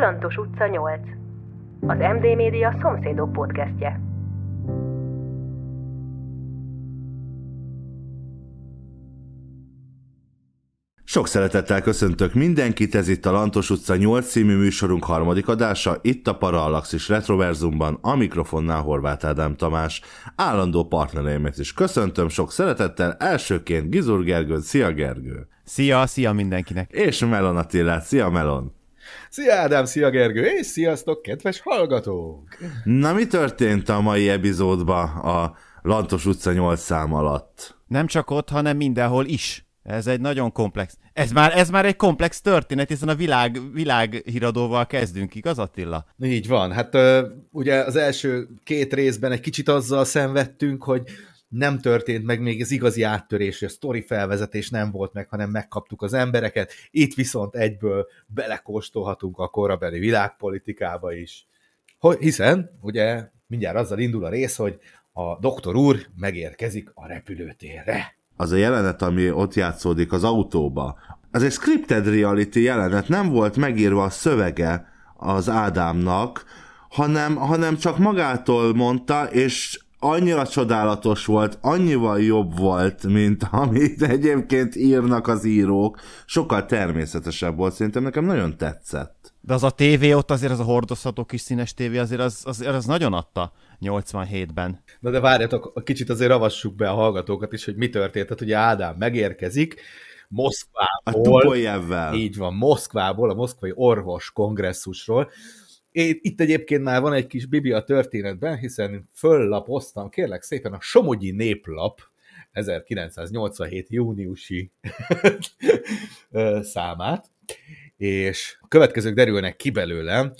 Kalantos utca 8. Az MD Média szomszédok podcastje. Sok szeretettel köszöntök mindenkit, ez itt a Lantos utca 8 című műsorunk harmadik adása, itt a és Retroverzumban, a mikrofonnál Horváth Ádám Tamás. Állandó partnereimet is köszöntöm sok szeretettel, elsőként Gizur Gergőn, szia Gergő! Szia, szia mindenkinek! És Melon Attilát, szia Melon! Szia Ádám, szia Gergő, és sziasztok, kedves hallgatók! Na mi történt a mai epizódban a Lantos utca 8 szám alatt? Nem csak ott, hanem mindenhol is. Ez egy nagyon komplex. Ez már, ez már egy komplex történet, hiszen a világ, világhíradóval kezdünk, igaz Attila? Így van. Hát ugye az első két részben egy kicsit azzal szenvedtünk, hogy nem történt meg még az igazi áttörés, a sztori felvezetés nem volt meg, hanem megkaptuk az embereket, itt viszont egyből belekóstolhatunk a korabeli világpolitikába is. Hogy, hiszen, ugye, mindjárt azzal indul a rész, hogy a doktor úr megérkezik a repülőtérre. Az a jelenet, ami ott játszódik az autóba, az egy scripted reality jelenet, nem volt megírva a szövege az Ádámnak, hanem, hanem csak magától mondta, és annyira csodálatos volt, annyival jobb volt, mint amit egyébként írnak az írók. Sokkal természetesebb volt, szerintem nekem nagyon tetszett. De az a tévé ott azért, az a hordozható kis színes tévé azért az, az, az nagyon adta 87-ben. Na de várjatok, kicsit azért ravassuk be a hallgatókat is, hogy mi történt. Tehát ugye Ádám megérkezik, Moszkvából. A Így van, Moszkvából, a moszkvai orvos kongresszusról, itt egyébként már van egy kis bibi a történetben, hiszen föllapoztam, kérlek szépen, a Somogyi Néplap 1987. júniusi számát, és a következők derülnek ki belőle,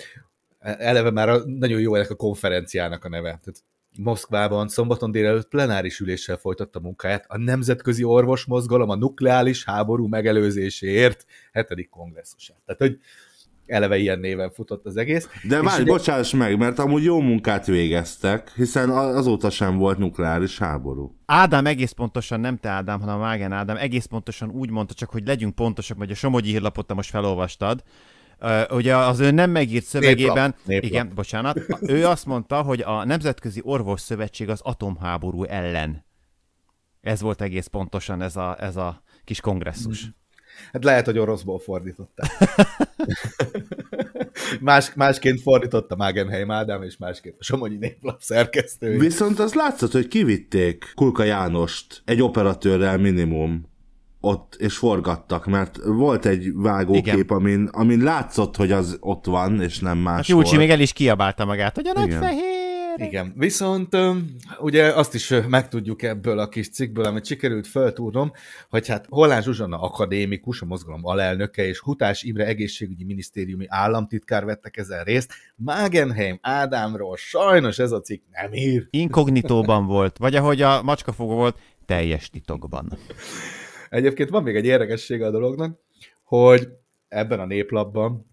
eleve már a, nagyon jó ennek a konferenciának a neve. Tehát Moszkvában szombaton délelőtt plenáris üléssel folytatta munkáját a Nemzetközi Orvosmozgalom a nukleális háború megelőzéséért hetedik kongresszusát. Tehát, hogy eleve ilyen néven futott az egész. De várj, ugye... bocsáss meg, mert amúgy jó munkát végeztek, hiszen azóta sem volt nukleáris háború. Ádám egész pontosan, nem te Ádám, hanem Vágen Ádám, egész pontosan úgy mondta, csak hogy legyünk pontosak, hogy a Somogyi hírlapot te most felolvastad, Uh, ugye az ő nem megírt szövegében, néplap, néplap. igen, bocsánat, ő azt mondta, hogy a Nemzetközi Orvos Szövetség az atomháború ellen. Ez volt egész pontosan ez a, ez a kis kongresszus. Mm. Hát lehet, hogy oroszból fordította. Más, másként fordította Magenheim Ádám, és másként a Somogyi Néplap szerkesztő. Viszont az látszott, hogy kivitték Kulka Jánost egy operatőrrel minimum ott, és forgattak, mert volt egy vágókép, Igen. amin, amin látszott, hogy az ott van, és nem más hát Júcsi még el is kiabálta magát, hogy a nagy fehér gyerek. Igen, viszont ugye azt is megtudjuk ebből a kis cikkből, amit sikerült feltúrnom, hogy hát Hollán Zsuzsanna akadémikus, a mozgalom alelnöke, és Hutás Imre egészségügyi minisztériumi államtitkár vettek ezen részt. Magenheim Ádámról sajnos ez a cikk nem ír. Inkognitóban volt, vagy ahogy a macskafogó volt, teljes titokban. Egyébként van még egy érdekessége a dolognak, hogy ebben a néplapban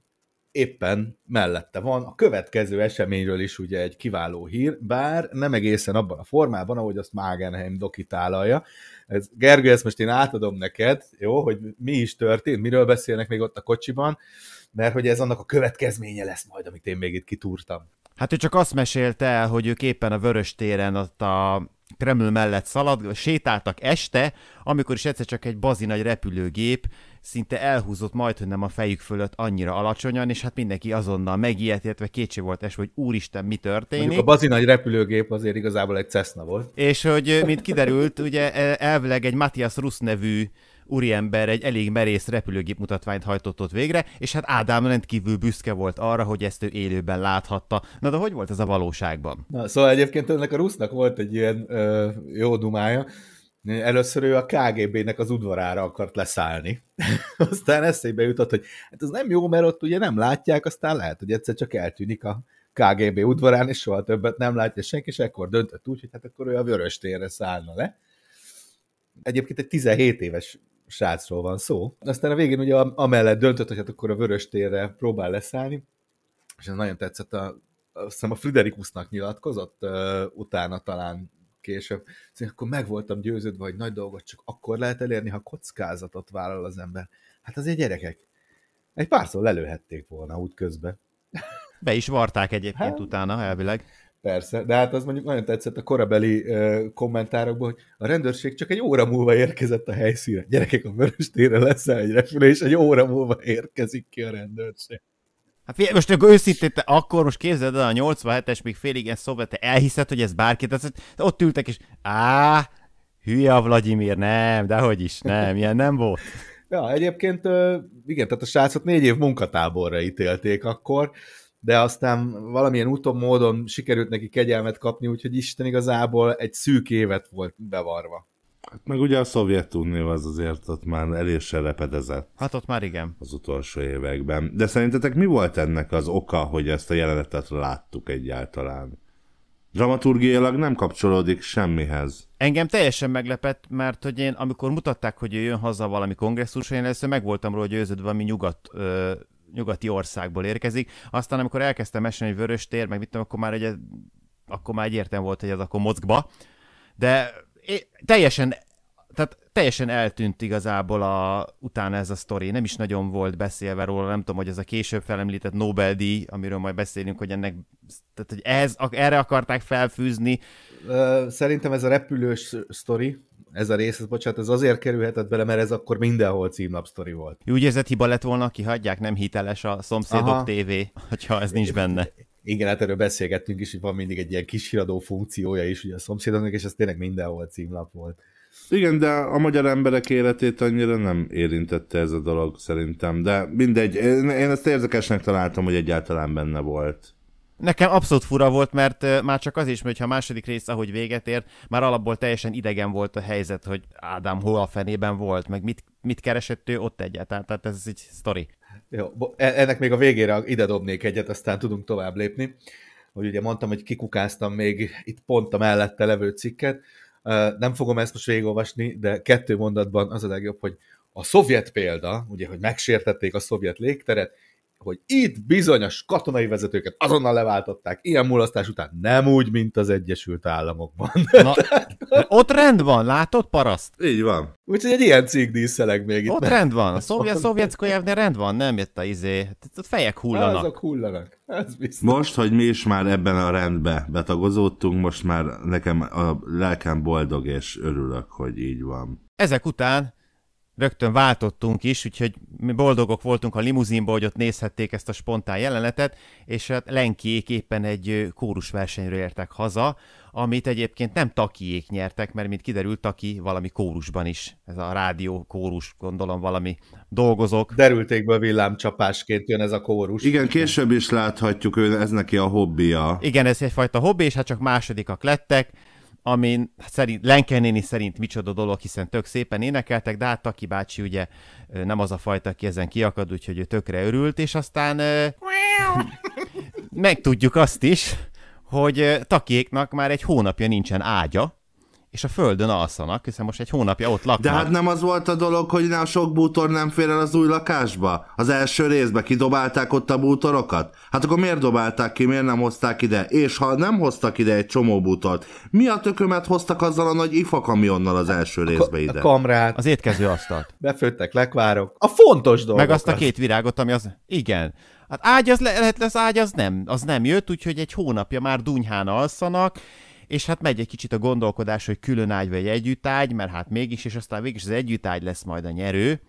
éppen mellette van. A következő eseményről is ugye egy kiváló hír, bár nem egészen abban a formában, ahogy azt Magenheim dokitálalja. Ez, Gergő, ezt most én átadom neked, jó, hogy mi is történt, miről beszélnek még ott a kocsiban, mert hogy ez annak a következménye lesz majd, amit én még itt kitúrtam. Hát ő csak azt mesélte el, hogy ők éppen a Vörös téren ott a Kreml mellett szalad, sétáltak este, amikor is egyszer csak egy bazi nagy repülőgép szinte elhúzott majd, hogy nem a fejük fölött annyira alacsonyan, és hát mindenki azonnal megijedt, illetve kétség volt esve, hogy úristen, mi történik. Mondjuk a nagy repülőgép azért igazából egy Cessna volt. És hogy, mint kiderült, ugye e, elvileg egy Matthias Rusz nevű úriember egy elég merész repülőgép mutatványt hajtott ott végre, és hát Ádám rendkívül büszke volt arra, hogy ezt ő élőben láthatta. Na de hogy volt ez a valóságban? Na, szóval egyébként ennek a Rusznak volt egy ilyen ö, jó dumája, Először ő a KGB-nek az udvarára akart leszállni. aztán eszébe jutott, hogy hát ez nem jó, mert ott ugye nem látják, aztán lehet, hogy egyszer csak eltűnik a KGB udvarán, és soha többet nem látja senki, és ekkor döntött úgy, hogy hát akkor ő a vörös térre szállna le. Egyébként egy 17 éves srácról van szó. Aztán a végén ugye amellett döntött, hogy hát akkor a vörös térre próbál leszállni, és ez nagyon tetszett, a, azt hiszem a Friderikusnak nyilatkozott uh, utána talán később. Szóval akkor meg voltam győződve, hogy nagy dolgot csak akkor lehet elérni, ha kockázatot vállal az ember. Hát azért gyerekek, egy párszor lelőhették volna közben. Be is varták egyébként hát, utána, elvileg. Persze, de hát az mondjuk nagyon tetszett a korabeli ö, kommentárokban, hogy a rendőrség csak egy óra múlva érkezett a helyszínre. Gyerekek, a vörös térre lesz egy repülés, egy óra múlva érkezik ki a rendőrség. Hát figyelj, most akkor őszintén, akkor most képzeld el a 87-es, még félig ilyen szovjet, te elhiszed, hogy ez bárki, tehát ott ültek és á, hülye a Vladimir, nem, dehogy is, nem, ilyen nem volt. Ja, egyébként igen, tehát a srácot négy év munkatáborra ítélték akkor, de aztán valamilyen úton, módon sikerült neki kegyelmet kapni, úgyhogy Isten igazából egy szűk évet volt bevarva. Hát meg ugye a Szovjetunió az azért ott már elése lepedezett. Hát ott már igen. Az utolsó években. De szerintetek mi volt ennek az oka, hogy ezt a jelenetet láttuk egyáltalán? Dramaturgiailag nem kapcsolódik semmihez. Engem teljesen meglepett, mert hogy én, amikor mutatták, hogy jön haza valami kongresszus, én először meg voltam róla győződve, ami nyugat, ö, nyugati országból érkezik. Aztán, amikor elkezdtem mesélni, hogy vörös tér, meg mit tudom, akkor már, egy akkor már egyértelmű volt, hogy ez akkor mozgba. De teljesen, tehát teljesen eltűnt igazából a, utána ez a sztori, nem is nagyon volt beszélve róla, nem tudom, hogy ez a később felemlített Nobel-díj, amiről majd beszélünk, hogy ennek, tehát hogy ez, erre akarták felfűzni. Szerintem ez a repülős sztori, ez a rész, ez, bocsánat, ez azért kerülhetett bele, mert ez akkor mindenhol sztori volt. Úgy érzett hiba lett volna, kihagyják, nem hiteles a szomszédok Aha. TV, hogyha ez nincs benne. Igen, hát erről beszélgettünk is, hogy van mindig egy ilyen kis híradó funkciója is ugye a szomszédoknak, és ez tényleg mindenhol címlap volt. Igen, de a magyar emberek életét annyira nem érintette ez a dolog szerintem, de mindegy, én, én ezt érdekesnek találtam, hogy egyáltalán benne volt. Nekem abszolút fura volt, mert már csak az is, hogy ha a második rész, ahogy véget ért, már alapból teljesen idegen volt a helyzet, hogy Ádám hol a fenében volt, meg mit, mit keresett ő ott egyáltalán, tehát ez egy sztori. Jó, e, ennek még a végére ide dobnék egyet, aztán tudunk tovább lépni. Hogy ugye mondtam, hogy kikukáztam még itt pont a mellette levő cikket. Nem fogom ezt most végigolvasni, de kettő mondatban az a legjobb, hogy a szovjet példa, ugye, hogy megsértették a szovjet légteret, hogy itt bizonyos katonai vezetőket azonnal leváltották, ilyen mulasztás után nem úgy, mint az Egyesült Államokban. Na, ott rend van, látod, paraszt? Így van. Úgyhogy egy ilyen cég díszeleg még itt. Ott nem. rend van, a szovjet szovjetszkojávnél rend van, nem jött a izé, a fejek hullanak. azok hullanak, ez biztos. Most, hogy mi is már ebben a rendbe betagozódtunk, most már nekem a lelkem boldog és örülök, hogy így van. Ezek után rögtön váltottunk is, úgyhogy mi boldogok voltunk a limuzinba, hogy ott nézhették ezt a spontán jelenetet, és hát Lenkiék éppen egy kórusversenyről értek haza, amit egyébként nem takiék nyertek, mert mint kiderült, taki valami kórusban is, ez a rádió kórus, gondolom valami dolgozók. Derültékből villámcsapásként jön ez a kórus. Igen, később is láthatjuk, ő, ez neki a hobbija. Igen, ez egyfajta hobbi, és hát csak másodikak lettek, amin szerint, Lenkenéni szerint micsoda dolog, hiszen tök szépen énekeltek, de hát Taki bácsi ugye nem az a fajta, aki ezen kiakad, úgyhogy ő tökre örült, és aztán megtudjuk azt is, hogy Takiéknak már egy hónapja nincsen ágya, és a földön alszanak, hiszen most egy hónapja ott laknak. De hát nem az volt a dolog, hogy a sok bútor nem fér el az új lakásba? Az első részbe kidobálták ott a bútorokat? Hát akkor miért dobálták ki, miért nem hozták ide? És ha nem hoztak ide egy csomó bútort, mi a tökömet hoztak azzal a nagy ifakamionnal az első a részbe ide? A kamrát. Az étkező asztalt. Befőttek lekvárok. A fontos dolog. Meg azt a két virágot, ami az... Igen. Hát ágy az, le, lesz, ágy az nem, az nem jött, úgyhogy egy hónapja már dunyhán alszanak, és hát megy egy kicsit a gondolkodás, hogy külön ágy vagy együttágy, mert hát mégis, és aztán végig az együttágy lesz majd a nyerő.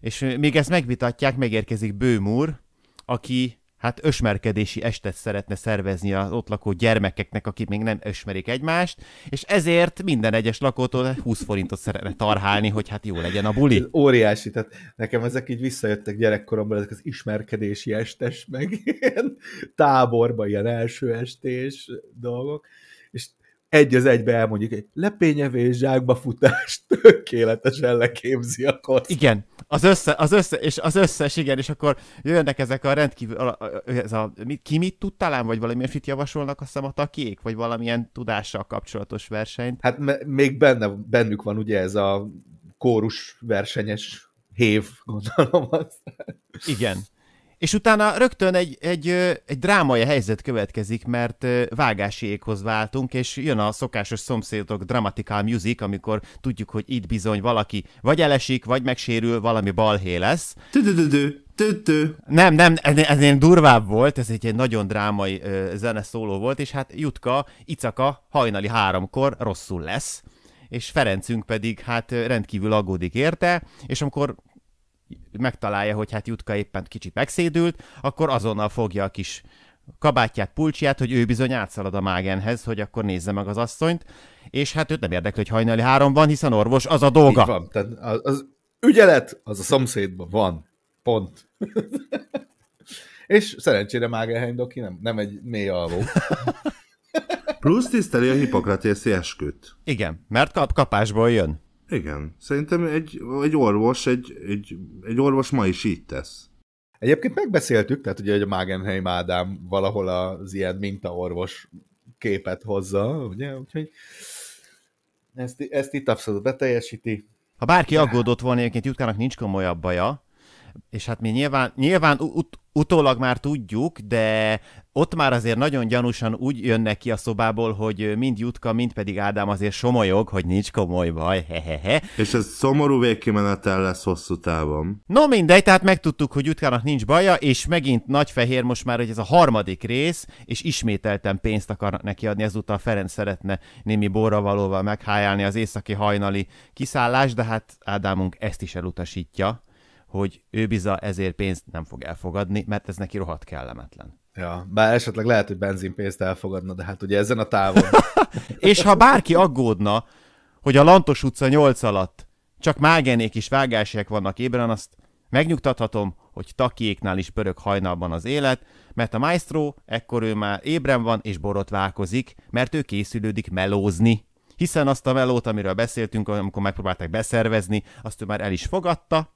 És még ezt megvitatják, megérkezik Bőmúr, aki hát ösmerkedési estet szeretne szervezni az ott lakó gyermekeknek, akik még nem ösmerik egymást, és ezért minden egyes lakótól 20 forintot szeretne tarhálni, hogy hát jó legyen a buli. Ez óriási, tehát nekem ezek így visszajöttek gyerekkoromban, ezek az ismerkedési estes, meg ilyen táborba ilyen első estés dolgok és egy az egybe elmondjuk, egy lepényevés, zsákba futás, tökéletesen leképzi a kocsit Igen, az, össze, az, össze, és az összes, igen, és akkor jönnek ezek a rendkívül, ez a, ki mit tud talán, vagy valamilyen fit javasolnak a kék, vagy valamilyen tudással kapcsolatos versenyt? Hát m- még benne, bennük van ugye ez a kórus versenyes hév, gondolom azt. Igen, és utána rögtön egy, egy, egy drámai helyzet következik, mert éghoz váltunk, és jön a szokásos szomszédok dramatical music, amikor tudjuk, hogy itt bizony valaki vagy elesik, vagy megsérül, valami balhé lesz. Tü-tü. Nem, nem, ez, ez ilyen durvább volt, ez egy, egy nagyon drámai ö, zeneszóló volt, és hát Jutka, Icaka hajnali háromkor rosszul lesz és Ferencünk pedig hát rendkívül aggódik érte, és amikor megtalálja, hogy hát Jutka éppen kicsit megszédült, akkor azonnal fogja a kis kabátját, pulcsját, hogy ő bizony átszalad a mágenhez, hogy akkor nézze meg az asszonyt, és hát őt nem érdekli, hogy hajnali három van, hiszen orvos az a dolga. Így van, tehát az, az ügyelet az a szomszédban van, pont. és szerencsére Mágenheim doki nem, nem egy mély alvó. Plusz tiszteli a hipokratészi esküt. Igen, mert kap, kapásból jön. Igen. Szerintem egy, egy orvos, egy, egy, egy orvos ma is így tesz. Egyébként megbeszéltük, tehát ugye, hogy a Magenheim Ádám valahol az ilyen mintaorvos képet hozza, ugye, úgyhogy ezt, ezt itt abszolút beteljesíti. Ha bárki aggódott volna, egyébként Jutkának nincs komolyabb baja, és hát mi nyilván, nyilván ut- utólag már tudjuk, de ott már azért nagyon gyanúsan úgy jönnek ki a szobából, hogy mind Jutka, mind pedig Ádám azért somolyog, hogy nincs komoly baj, hehehe. És ez szomorú végkimenetel lesz hosszú távon. No mindegy, tehát megtudtuk, hogy Jutkának nincs baja, és megint nagy fehér most már, hogy ez a harmadik rész, és ismételten pénzt akarnak neki adni, ezúttal Ferenc szeretne némi borravalóval meghájálni az északi hajnali kiszállás, de hát Ádámunk ezt is elutasítja hogy ő biza ezért pénzt nem fog elfogadni, mert ez neki rohadt kellemetlen. Ja, bár esetleg lehet, hogy benzinpénzt elfogadna, de hát ugye ezen a távon. és ha bárki aggódna, hogy a Lantos utca 8 alatt csak mágenék is vágásiek vannak ébren, azt megnyugtathatom, hogy takiéknál is pörög hajnalban az élet, mert a maestro ekkor ő már ébren van és borotválkozik, mert ő készülődik melózni. Hiszen azt a melót, amiről beszéltünk, amikor megpróbálták beszervezni, azt ő már el is fogadta,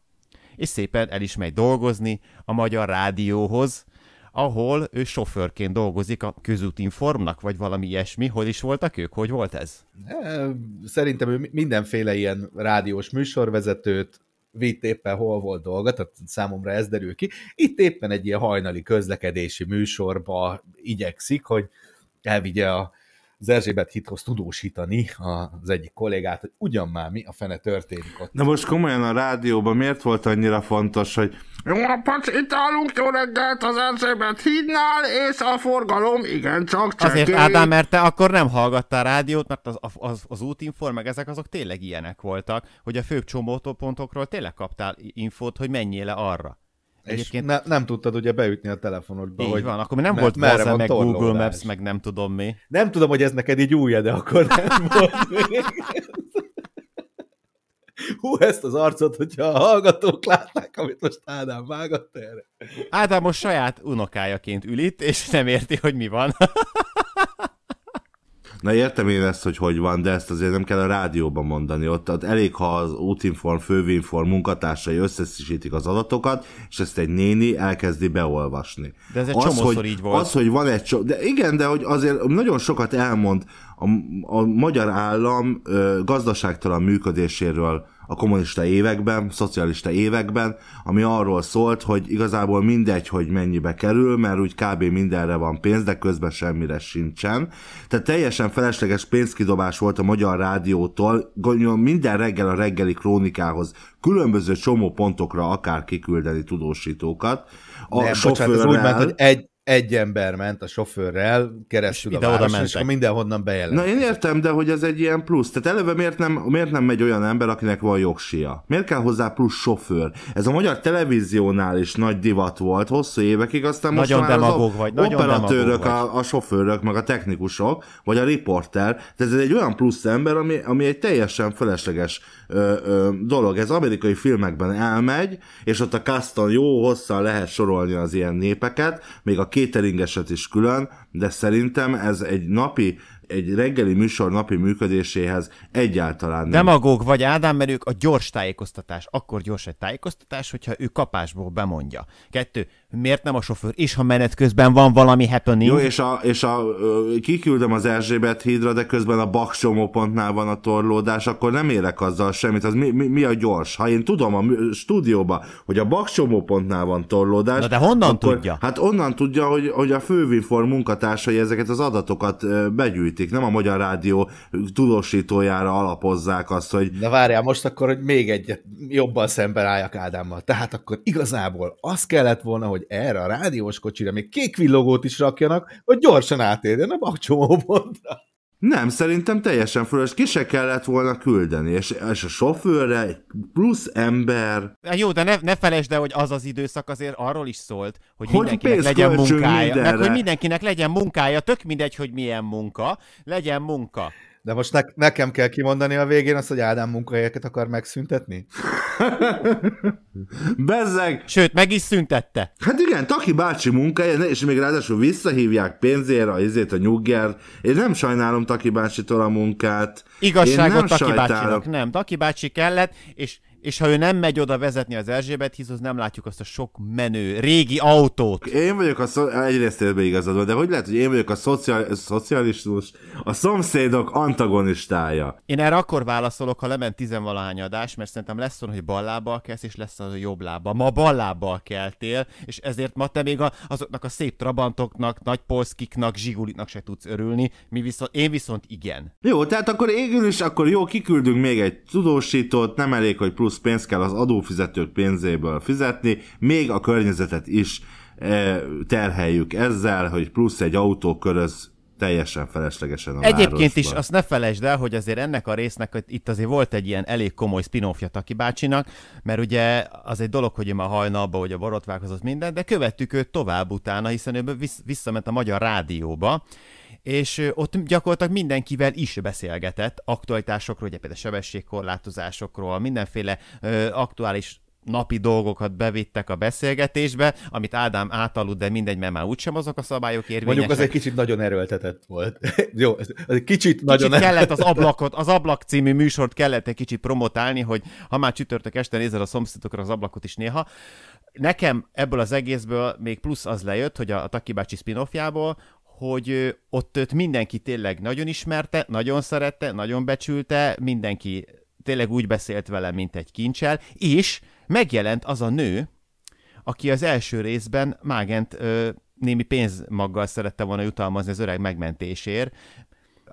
és szépen el is megy dolgozni a Magyar Rádióhoz, ahol ő sofőrként dolgozik a közútinformnak, vagy valami ilyesmi. Hol is voltak ők? Hogy volt ez? E, szerintem ő mindenféle ilyen rádiós műsorvezetőt vitt éppen hol volt dolga, tehát számomra ez derül ki. Itt éppen egy ilyen hajnali közlekedési műsorba igyekszik, hogy elvigye a az Erzsébet hithoz tudósítani az egyik kollégát, hogy ugyan már mi a fene történik ott. Na most komolyan a rádióban miért volt annyira fontos, hogy jó napot, itt állunk, jó reggelt az Erzsébet hídnál, és a forgalom igencsak csekély. Azért Ádám, mert te akkor nem hallgattál rádiót, mert az, az, az útinform, meg ezek azok tényleg ilyenek voltak, hogy a főbb csomópontokról tényleg kaptál infót, hogy menjél le arra. Egyébként... És ne, nem tudtad ugye beütni a telefonodba, Így hogy... van, akkor mi nem volt merre van meg torlódás. Google Maps, meg nem tudom mi. Nem tudom, hogy ez neked így újja, de akkor nem volt Hú, ezt az arcot, hogyha a hallgatók látnák, amit most Ádám vágott erre. Ádám most saját unokájaként ül itt, és nem érti, hogy mi van. Na értem én ezt, hogy hogy van, de ezt azért nem kell a rádióban mondani. Ott, ott elég, ha az útinform, fővinform munkatársai összesítik az adatokat, és ezt egy néni elkezdi beolvasni. De ez egy az, hogy, így volt. Az, hogy van egy csomó... De igen, de hogy azért nagyon sokat elmond a, a magyar állam ö, gazdaságtalan működéséről a kommunista években, szocialista években, ami arról szólt, hogy igazából mindegy, hogy mennyibe kerül, mert úgy kb. mindenre van pénz, de közben semmire sincsen. Tehát teljesen felesleges pénzkidobás volt a Magyar Rádiótól, minden reggel a reggeli krónikához különböző csomó pontokra akár kiküldeni tudósítókat. A Nem, sofőrrel... bocsánat, ez úgy ment, hogy egy, egy ember ment a sofőrrel keresztül és a városon, és akkor mindenhonnan bejelent. Na én értem, de hogy ez egy ilyen plusz. Tehát eleve miért nem, miért nem megy olyan ember, akinek van jogsia? Miért kell hozzá plusz sofőr? Ez a magyar televíziónál is nagy divat volt hosszú évekig, aztán most nagyon már demagóg az vagy, nagyon operatőrök, a, a sofőrök, meg a technikusok, vagy a riporter, tehát ez egy olyan plusz ember, ami, ami egy teljesen felesleges ö, ö, dolog. Ez amerikai filmekben elmegy, és ott a Kaston jó hosszan lehet sorolni az ilyen népeket, még a kéteringeset is külön, de szerintem ez egy napi egy reggeli műsor napi működéséhez egyáltalán nem. Demagóg vagy Ádám, mert ők a gyors tájékoztatás. Akkor gyors egy tájékoztatás, hogyha ő kapásból bemondja. Kettő, miért nem a sofőr, és ha menet közben van valami happening. Jó, és a, és a kiküldöm az Erzsébet hídra, de közben a Bak van a torlódás, akkor nem érek azzal semmit, az mi, mi, mi a gyors? Ha én tudom a stúdióba, hogy a Bak van torlódás. Na de honnan akkor, tudja? Hát onnan tudja, hogy, hogy a fővinform munkatársai ezeket az adatokat begyűjtik, nem a Magyar Rádió tudósítójára alapozzák azt, hogy... Na várjál most akkor, hogy még egyet jobban szemben álljak Ádámmal. Tehát akkor igazából az kellett volna, hogy hogy erre a rádiós kocsira még kék villogót is rakjanak, hogy gyorsan átérjen a bakcsomópontra. Nem, szerintem teljesen fölös. Ki se kellett volna küldeni, és, és a sofőrre egy plusz ember. Hát jó, de ne, ne felejtsd el, hogy az az időszak azért arról is szólt, hogy, hogy mindenkinek legyen munkája. Meg, hogy mindenkinek legyen munkája, tök mindegy, hogy milyen munka, legyen munka. De most ne- nekem kell kimondani a végén azt, hogy Ádám munkahelyeket akar megszüntetni? Bezzeg! Sőt, meg is szüntette. Hát igen, Taki bácsi munkája, és még ráadásul visszahívják pénzére, a izét, a nyugger. Én nem sajnálom Taki bácsitól a munkát. Igazságot Taki sajtálok. bácsinak nem. Taki bácsi kellett, és és ha ő nem megy oda vezetni az Erzsébet hízhoz, nem látjuk azt a sok menő, régi autót. Én vagyok a, szo- egyrészt érve igazad van, de hogy lehet, hogy én vagyok a szociál- szocialistus, a szomszédok antagonistája. Én erre akkor válaszolok, ha lement tizenvalahány adás, mert szerintem lesz olyan, hogy bal lábbal kelsz, és lesz az, a jobb lába. Ma bal keltél, és ezért ma te még a, azoknak a szép trabantoknak, nagy polszkiknak, zsiguliknak se tudsz örülni, mi viszont, én viszont igen. Jó, tehát akkor égül is, akkor jó, kiküldünk még egy tudósítót, nem elég, hogy plusz plusz pénzt kell az adófizetők pénzéből fizetni, még a környezetet is e, terheljük ezzel, hogy plusz egy autó köröz teljesen feleslegesen a Egyébként városban. is azt ne felejtsd el, hogy azért ennek a résznek itt azért volt egy ilyen elég komoly spin-offja Taki bácsinak, mert ugye az egy dolog, hogy ő a hajnalba, hogy a borotválkozott minden, de követtük őt tovább utána, hiszen ő visszament a Magyar Rádióba, és ott gyakorlatilag mindenkivel is beszélgetett aktualitásokról, ugye például sebességkorlátozásokról, mindenféle ö, aktuális napi dolgokat bevittek a beszélgetésbe, amit Ádám átalud, de mindegy, mert már úgysem azok a szabályok érvényesek. Mondjuk az egy kicsit nagyon erőltetett volt. Jó, az egy kicsit, kicsit nagyon kellett az ablakot, az ablak című műsort kellett egy kicsit promotálni, hogy ha már csütörtök este nézel a szomszédokra az ablakot is néha. Nekem ebből az egészből még plusz az lejött, hogy a, a Taki bácsi spin hogy ott őt mindenki tényleg nagyon ismerte, nagyon szerette, nagyon becsülte, mindenki tényleg úgy beszélt vele, mint egy kincsel, és megjelent az a nő, aki az első részben Mágent némi pénzmaggal szerette volna jutalmazni az öreg megmentésért,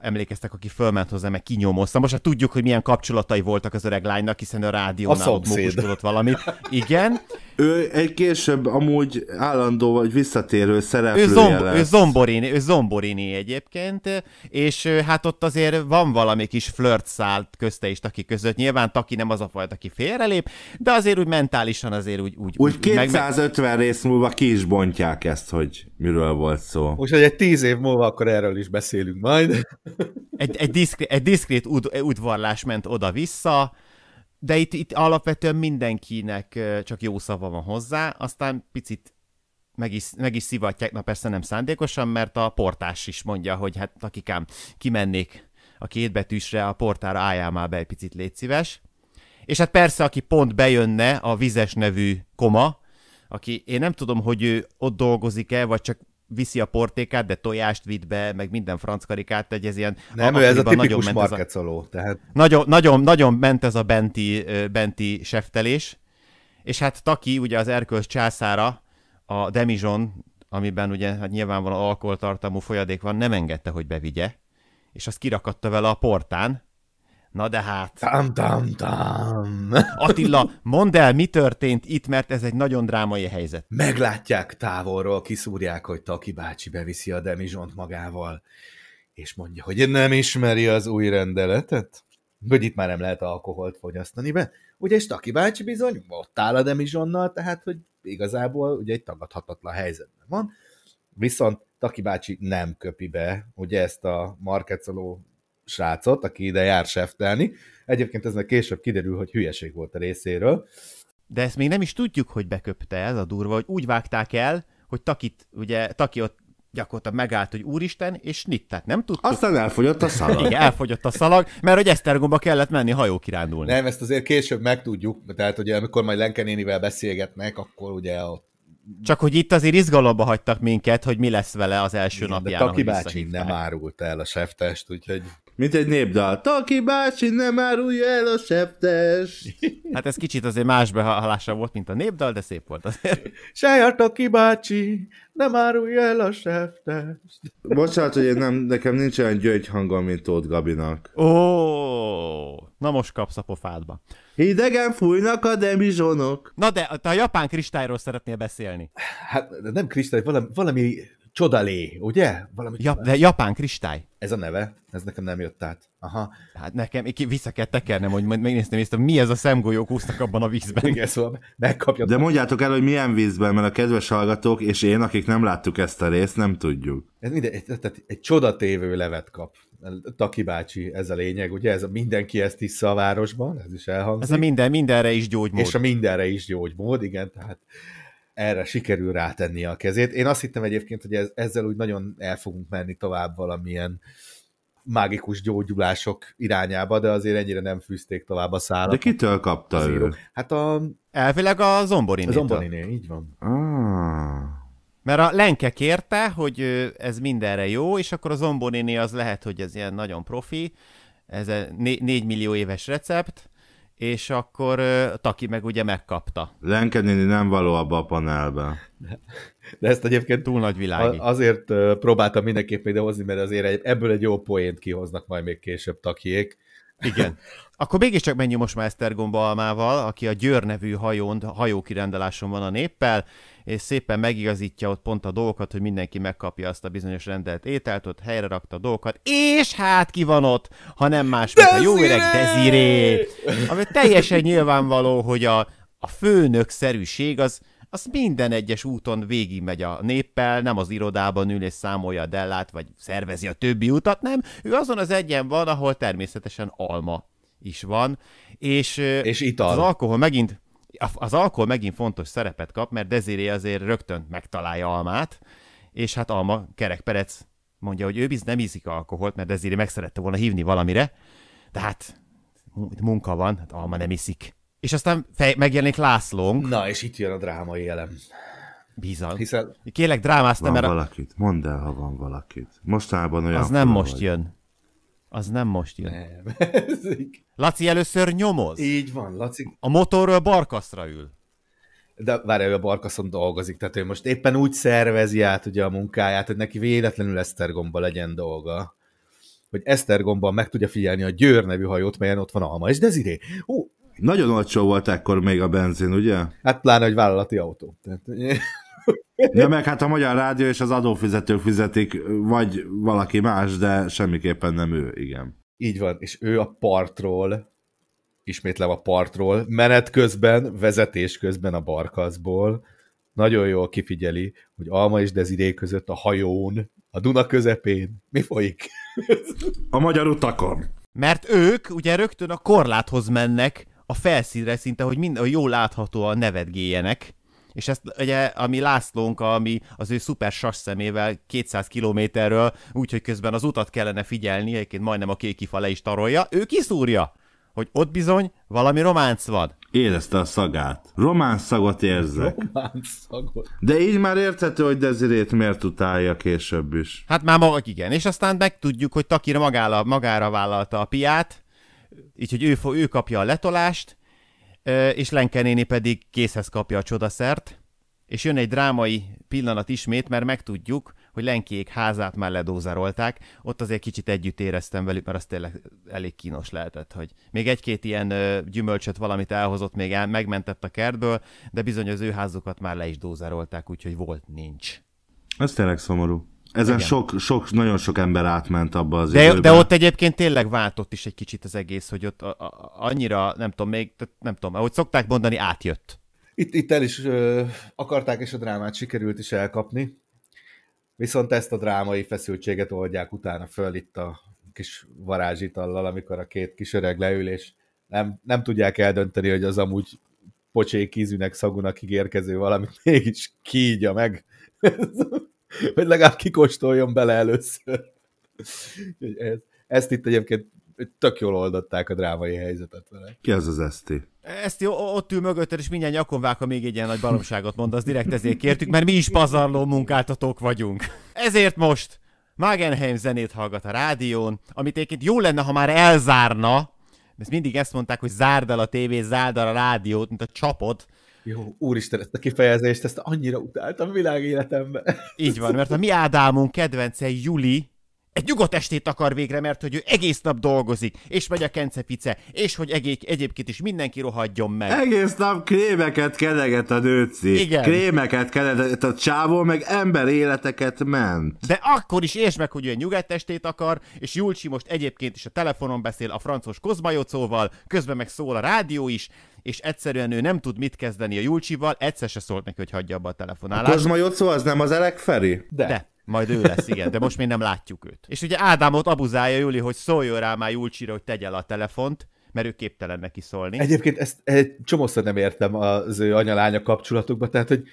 emlékeztek, aki fölment hozzá, meg kinyomozta. Most hát tudjuk, hogy milyen kapcsolatai voltak az öreg lánynak, hiszen a rádiónál a mókuskodott valamit. Igen. ő egy később amúgy állandó vagy visszatérő szereplője ő, zomb- ő, zomborini, ő zomborini egyébként, és hát ott azért van valami kis flirt szállt közte is Taki között. Nyilván Taki nem az a fajta, aki félrelép, de azért úgy mentálisan azért úgy... Úgy, úgy, úgy 250 meg... rész múlva ki is bontják ezt, hogy miről volt szó. Úgyhogy egy tíz év múlva akkor erről is beszélünk majd. Egy, egy, diszkrét, egy diszkrét ud, udvarlás ment oda-vissza, de itt, itt alapvetően mindenkinek csak jó szava van hozzá, aztán picit meg is, meg is szivatják, na persze nem szándékosan, mert a portás is mondja, hogy hát akikám, kimennék a kétbetűsre, a portára álljál már be egy picit, légy szíves. És hát persze, aki pont bejönne, a vizes nevű koma, aki én nem tudom, hogy ő ott dolgozik-e, vagy csak viszi a portékát, de tojást vitt be, meg minden karikát egy ez ilyen... Nem, ő ez a tipikus marketszoló A... Tehát... Nagyon, nagyon, nagyon ment ez a benti, benti seftelés, és hát Taki ugye az erkölcs császára a Demizson, amiben ugye hát nyilvánvalóan alkoholtartalmú folyadék van, nem engedte, hogy bevigye, és azt kirakatta vele a portán, Na de hát... Tam, tam, tam. Attila, mondd el, mi történt itt, mert ez egy nagyon drámai helyzet. Meglátják távolról, kiszúrják, hogy Taki bácsi beviszi a demizsont magával, és mondja, hogy nem ismeri az új rendeletet, hogy itt már nem lehet alkoholt fogyasztani be. Ugye, és Taki bácsi bizony ott áll a demizsonnal, tehát, hogy igazából ugye egy tagadhatatlan helyzetben van, viszont Taki bácsi nem köpi be, ugye ezt a marketzoló srácot, aki ide jár seftelni. Egyébként eznek később kiderül, hogy hülyeség volt a részéről. De ezt még nem is tudjuk, hogy beköpte ez a durva, hogy úgy vágták el, hogy Takit, ugye Taki ott gyakorlatilag megállt, hogy úristen, és nit, tehát nem tudtuk. Aztán elfogyott a szalag. Igen, elfogyott a szalag, mert hogy Esztergomba kellett menni hajó kirándulni. Nem, ezt azért később megtudjuk, tehát ugye amikor majd Lenke nénivel beszélgetnek, akkor ugye a csak hogy itt azért izgalomba hagytak minket, hogy mi lesz vele az első Igen, napján. De Taki bácsi nem árult el a seftest, úgyhogy... Mint egy népdal. Taki bácsi, nem árulja el a septes. Hát ez kicsit azért más behalása volt, mint a népdal, de szép volt azért. Seja Taki bácsi, nem árulja el a septest. Bocsánat, hogy én nem, nekem nincs olyan gyöngy hangom, mint Tóth Gabinak. Ó, na most kapsz a pofádba. Hidegen fújnak a demizsonok. Na de, te a japán kristályról szeretnél beszélni. Hát nem kristály, valami, valami Csodalé, ugye? Valami ja, de japán kristály. Ez a neve? Ez nekem nem jött át. Aha. Hát nekem vissza kell tekernem, hogy megnéztem észre, mi ez a szemgolyók úsznak abban a vízben. Igen, szóval megkapja. De mondjátok el, hogy milyen vízben, mert a kedves hallgatók és én, akik nem láttuk ezt a részt, nem tudjuk. Ez minden, egy, tehát egy csodatévő levet kap. Taki bácsi, ez a lényeg, ugye? Ez a mindenki ezt iszza a városban, ez is elhangzik. Ez a minden, mindenre is gyógymód. És a mindenre is gyógymód, igen, tehát erre sikerül rátenni a kezét. Én azt hittem egyébként, hogy ez, ezzel úgy nagyon el fogunk menni tovább valamilyen mágikus gyógyulások irányába, de azért ennyire nem fűzték tovább a szállat. De kitől kapta ő? Hát a... Elvileg a zomboriné. A zomboriné, így van. Ah. Mert a Lenke kérte, hogy ez mindenre jó, és akkor a zomboriné az lehet, hogy ez ilyen nagyon profi, ez a 4 millió éves recept, és akkor Taki meg ugye megkapta. Lenke nem való abba a panelben. De, ezt egyébként túl nagy világ. Azért próbáltam mindenképp idehozni, mert azért ebből egy jó poént kihoznak majd még később Takiék. Igen. Akkor mégiscsak menjünk most már Esztergomba Almával, aki a Győr nevű hajón, hajókirendeláson van a néppel, és szépen megigazítja ott pont a dolgokat, hogy mindenki megkapja azt a bizonyos rendelt ételt, ott helyre rakta a dolgokat, és hát ki van ott, ha nem más, mint a jó öreg Deziré! Ami teljesen nyilvánvaló, hogy a, a főnök szerűség az, az minden egyes úton végigmegy a néppel, nem az irodában ül és számolja a dellát, vagy szervezi a többi utat, nem, ő azon az egyen van, ahol természetesen alma is van, és, és ital. az alkohol megint az alkohol megint fontos szerepet kap, mert Desiree azért rögtön megtalálja Almát, és hát Alma kerekperec mondja, hogy ő biz nem ízik alkoholt, mert Desiree meg szerette volna hívni valamire, de hát munka van, hát Alma nem iszik. És aztán fej, megjelenik Lászlónk. Na, és itt jön a drámai elem. Bizony. Hiszen... Kélek drámáztam, van valakit, mondd el, ha van valakit. Mostában olyan... Az nem most vagy. jön. Az nem most jön. Nem. Laci először nyomoz. Így van, Laci. A motorról barkaszra ül. De várj ő a barkaszon dolgozik, tehát ő most éppen úgy szervezi át ugye a munkáját, hogy neki véletlenül Esztergomba legyen dolga hogy Esztergomban meg tudja figyelni a Győr nevű hajót, melyen ott van a Hama és Deziré. nagyon olcsó volt ekkor még a benzin, ugye? Hát pláne, hogy vállalati autó. Tehát... Ja, meg hát a Magyar Rádió és az adófizetők fizetik, vagy valaki más, de semmiképpen nem ő, igen. Így van, és ő a partról, ismétlem a partról, menet közben, vezetés közben a barkaszból, nagyon jól kifigyeli, hogy Alma és Deziré között a hajón, a Duna közepén, mi folyik? A magyar utakon. Mert ők ugye rögtön a korláthoz mennek, a felszínre szinte, hogy mind a jól láthatóan nevetgéljenek, és ezt ugye, ami Lászlónk, ami az ő szuper sas szemével 200 kilométerről, úgyhogy közben az utat kellene figyelni, egyébként majdnem a kék ifa le is tarolja, ő kiszúrja, hogy ott bizony valami románc van. Érezte a szagát. Román szagot érzek. Román szagot. De így már érthető, hogy Dezirét miért utálja később is. Hát már maga igen, és aztán megtudjuk, hogy Takira magára, magára vállalta a piát, így, hogy ő, ő kapja a letolást, és Lenke néni pedig készhez kapja a csodaszert, és jön egy drámai pillanat ismét, mert megtudjuk, hogy Lenkiék házát már ledózarolták, ott azért kicsit együtt éreztem velük, mert az tényleg elég kínos lehetett, hogy még egy-két ilyen gyümölcsöt valamit elhozott, még el, megmentett a kertből, de bizony az ő házukat már le is dózarolták, úgyhogy volt nincs. Ez tényleg szomorú. Ezen igen. sok, sok, nagyon sok ember átment abba az de, időben. de ott egyébként tényleg váltott is egy kicsit az egész, hogy ott a, a, annyira, nem tudom, még, nem tudom, ahogy szokták mondani, átjött. Itt, itt el is ö, akarták, és a drámát sikerült is elkapni, viszont ezt a drámai feszültséget oldják utána föl itt a kis varázsitallal, amikor a két kis öreg leül, és nem, nem tudják eldönteni, hogy az amúgy pocsék ízűnek, szagúnak ígérkező valamit mégis kígya meg. vagy legalább kikóstoljon bele először. Ez, ezt itt egyébként tök jól oldották a drámai helyzetet vele. Ki az az Eszti? Ezt ott ül mögötted, és mindjárt nyakon vág, ha még egy ilyen nagy baromságot mond, az direkt ezért kértük, mert mi is pazarló munkáltatók vagyunk. Ezért most Magenheim zenét hallgat a rádión, amit egyébként jó lenne, ha már elzárna, mert mindig ezt mondták, hogy zárd el a tévé, zárd el a rádiót, mint a csapot, jó, úristen, ezt a kifejezést, ezt annyira utáltam világéletemben. Így van, mert a mi Ádámunk kedvence Juli, egy nyugodt estét akar végre, mert hogy ő egész nap dolgozik, és megy a kencepice, és hogy egy- egyébként is mindenki rohadjon meg. Egész nap krémeket kedeget a nőci. Igen. Krémeket kedeget a csávó, meg ember életeket ment. De akkor is értsd meg, hogy ő egy nyugodt estét akar, és Julcsi most egyébként is a telefonon beszél a francos kozmajocóval, közben meg szól a rádió is, és egyszerűen ő nem tud mit kezdeni a Julcsival, egyszer se szólt neki, hogy hagyja abba a telefonálást. Az majd szó az nem az Elek Feri? De. De. Majd ő lesz, igen, de most még nem látjuk őt. És ugye Ádámot abuzálja Júli, hogy szóljon rá már Julcsira, hogy tegye le a telefont, mert ő képtelen neki szólni. Egyébként ezt egy csomószor nem értem az ő anyalánya kapcsolatokba, tehát, hogy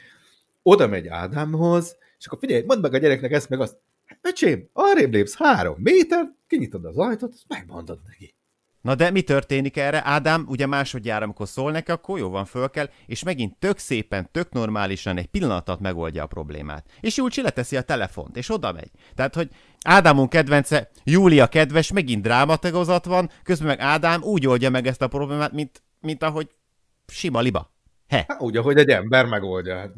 oda megy Ádámhoz, és akkor figyelj, mondd meg a gyereknek ezt, meg azt. Hát, öcsém, arrébb lépsz három méter, kinyitod az ajtót, megmondod neki. Na de mi történik erre? Ádám ugye másodjára, amikor szól neki, akkor jó van, föl kell, és megint tök szépen, tök normálisan egy pillanatat megoldja a problémát. És Júlcsi leteszi a telefont, és oda megy. Tehát, hogy Ádámunk kedvence, Júlia kedves, megint drámategozat van, közben meg Ádám úgy oldja meg ezt a problémát, mint, mint ahogy sima liba. He. Hát úgy, ahogy egy ember megoldja.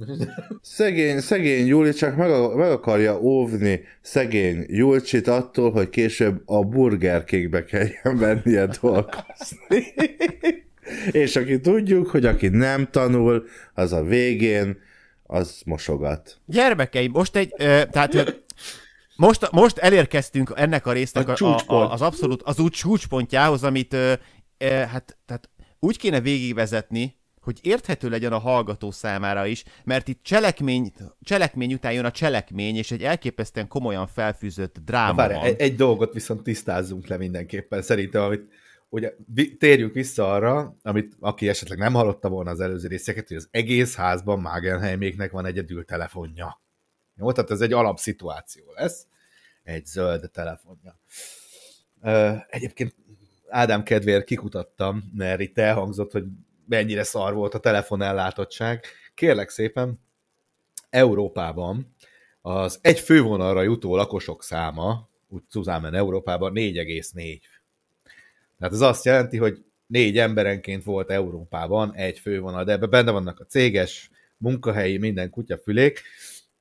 szegény, szegény Júli csak meg, meg akarja óvni szegény Julcsit attól, hogy később a Burger be kelljen mennie dolgozni. És aki tudjuk, hogy aki nem tanul, az a végén, az mosogat. Gyermekeim, most egy, ö, tehát most, most elérkeztünk ennek a résznek a a, a, az abszolút, az úgy csúcspontjához, amit ö, ö, hát tehát úgy kéne végigvezetni, hogy érthető legyen a hallgató számára is, mert itt cselekmény, cselekmény után jön a cselekmény, és egy elképesztően komolyan felfűzött dráma Várj, egy, egy dolgot viszont tisztázzunk le mindenképpen, szerintem, amit ugye térjünk vissza arra, amit aki esetleg nem hallotta volna az előző részeket, hogy az egész házban Magenheiméknek van egyedül telefonja. Jó, tehát ez egy alapszituáció lesz, egy zöld telefonja. Egyébként Ádám kedvéért kikutattam, mert itt elhangzott, hogy mennyire szar volt a telefonellátottság. Kérlek szépen, Európában az egy fővonalra jutó lakosok száma, úgy Szuzámen Európában 4,4. Tehát ez azt jelenti, hogy négy emberenként volt Európában egy fővonal, de ebben benne vannak a céges, munkahelyi, minden kutyafülék,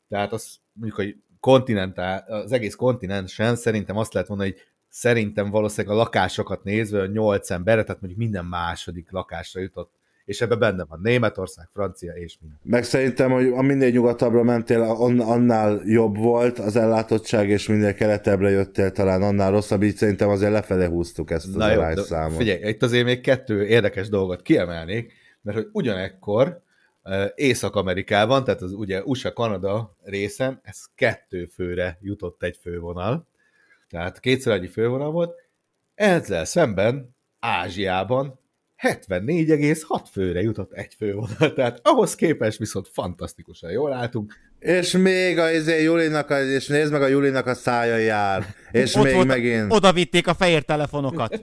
tehát az mondjuk, hogy kontinentál, az egész kontinensen szerintem azt lehet mondani, hogy szerintem valószínűleg a lakásokat nézve a nyolc emberre, tehát mondjuk minden második lakásra jutott és ebben benne van Németország, Francia és minden. Meg szerintem, hogy a minél nyugatabbra mentél, annál jobb volt az ellátottság, és minél keletebbre jöttél, talán annál rosszabb, így szerintem azért lefele húztuk ezt az Na arányszámot. figyelj, itt azért még kettő érdekes dolgot kiemelnék, mert hogy ugyanekkor Észak-Amerikában, tehát az ugye USA-Kanada részen, ez kettő főre jutott egy fővonal, tehát kétszer annyi fővonal volt. Ezzel szemben Ázsiában 74,6 főre jutott egy fővonal, tehát ahhoz képest viszont fantasztikusan jól álltunk, és még a izé, Julinak, a, és nézd meg a Julinak a szája jár. És Ott még volt, megint. Oda vitték a fehér telefonokat.